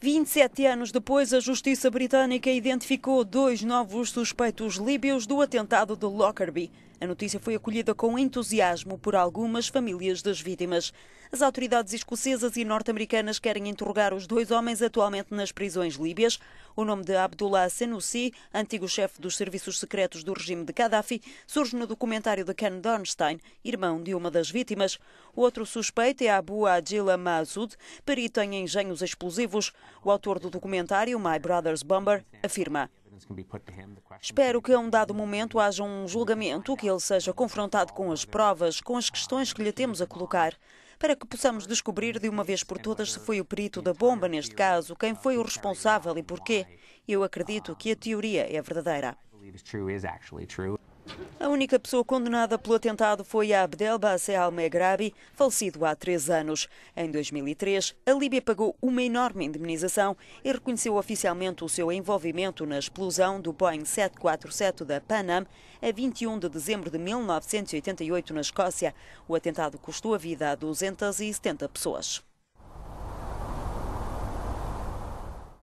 27 anos depois, a justiça britânica identificou dois novos suspeitos líbios do atentado de Lockerbie. A notícia foi acolhida com entusiasmo por algumas famílias das vítimas. As autoridades escocesas e norte-americanas querem interrogar os dois homens atualmente nas prisões líbias. O nome de Abdullah Senussi, antigo chefe dos serviços secretos do regime de Gaddafi, surge no documentário de Ken Dornstein, irmão de uma das vítimas. O outro suspeito é Abu Adjila Mazoud, perito em engenhos explosivos. O autor do documentário, My Brother's Bomber, afirma Espero que a um dado momento haja um julgamento, que ele seja confrontado com as provas, com as questões que lhe temos a colocar para que possamos descobrir de uma vez por todas se foi o perito da bomba, neste caso, quem foi o responsável e porquê. Eu acredito que a teoria é verdadeira. A única pessoa condenada pelo atentado foi a Abdelbasset al-Megrabi, falecido há três anos. Em 2003, a Líbia pagou uma enorme indemnização e reconheceu oficialmente o seu envolvimento na explosão do Boeing 747 da Pan Am a 21 de dezembro de 1988 na Escócia. O atentado custou a vida a 270 pessoas.